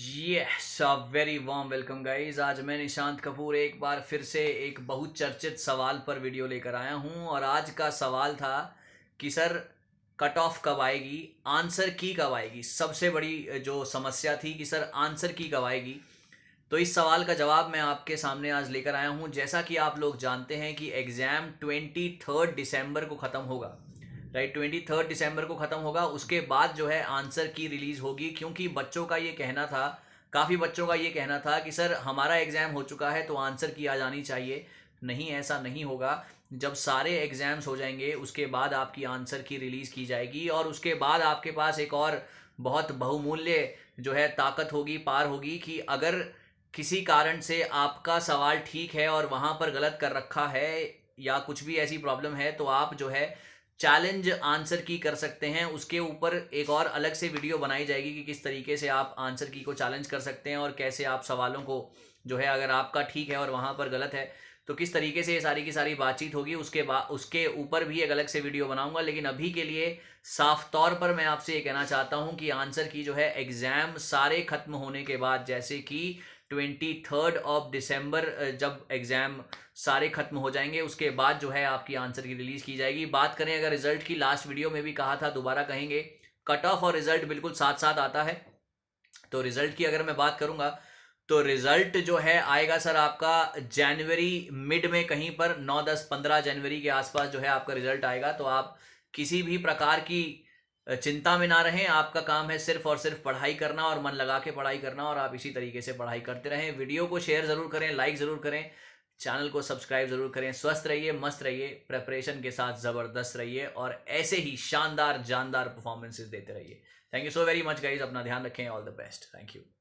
yes a very warm welcome guys आज मैं निशांत कपूर एक बार फिर से एक बहुत चर्चित सवाल पर वीडियो लेकर आया हूं और आज का सवाल था कि सर कट ऑफ कब आएगी आंसर की कब आएगी सबसे बड़ी जो समस्या थी कि सर आंसर की कब आएगी तो इस सवाल का जवाब मैं आपके सामने आज लेकर आया हूं जैसा कि आप लोग जानते हैं कि एग्ज़ाम ट्वेंटी थर्ड दिसंबर को ख़त्म होगा राइट ट्वेंटी थर्ड दिसंबर को ख़त्म होगा उसके बाद जो है आंसर की रिलीज़ होगी क्योंकि बच्चों का ये कहना था काफ़ी बच्चों का ये कहना था कि सर हमारा एग्ज़ाम हो चुका है तो आंसर की आ जानी चाहिए नहीं ऐसा नहीं होगा जब सारे एग्ज़ाम्स हो जाएंगे उसके बाद आपकी आंसर की रिलीज़ की जाएगी और उसके बाद आपके पास एक और बहुत बहुमूल्य जो है ताकत होगी पार होगी कि अगर किसी कारण से आपका सवाल ठीक है और वहाँ पर गलत कर रखा है या कुछ भी ऐसी प्रॉब्लम है तो आप जो है चैलेंज आंसर की कर सकते हैं उसके ऊपर एक और अलग से वीडियो बनाई जाएगी कि किस तरीके से आप आंसर की को चैलेंज कर सकते हैं और कैसे आप सवालों को जो है अगर आपका ठीक है और वहाँ पर गलत है तो किस तरीके से ये सारी की सारी बातचीत होगी उसके बाद उसके ऊपर भी एक अलग से वीडियो बनाऊंगा लेकिन अभी के लिए साफ तौर पर मैं आपसे ये कहना चाहता हूँ कि आंसर की जो है एग्ज़ाम सारे ख़त्म होने के बाद जैसे कि ट्वेंटी थर्ड ऑफ दिसंबर जब एग्ज़ाम सारे ख़त्म हो जाएंगे उसके बाद जो है आपकी आंसर की रिलीज़ की जाएगी बात करें अगर रिज़ल्ट की लास्ट वीडियो में भी कहा था दोबारा कहेंगे कट ऑफ और रिज़ल्ट बिल्कुल साथ साथ आता है तो रिज़ल्ट की अगर मैं बात करूंगा तो रिज़ल्ट जो है आएगा सर आपका जनवरी मिड में कहीं पर नौ दस पंद्रह जनवरी के आसपास जो है आपका रिज़ल्ट आएगा तो आप किसी भी प्रकार की चिंता में ना रहें आपका काम है सिर्फ और सिर्फ पढ़ाई करना और मन लगा के पढ़ाई करना और आप इसी तरीके से पढ़ाई करते रहें वीडियो को शेयर ज़रूर करें लाइक ज़रूर करें चैनल को सब्सक्राइब ज़रूर करें स्वस्थ रहिए मस्त रहिए प्रेपरेशन के साथ ज़बरदस्त रहिए और ऐसे ही शानदार जानदार परफॉर्मेंसेज देते रहिए thank you so very much guys अपना ध्यान रखें all the best thank you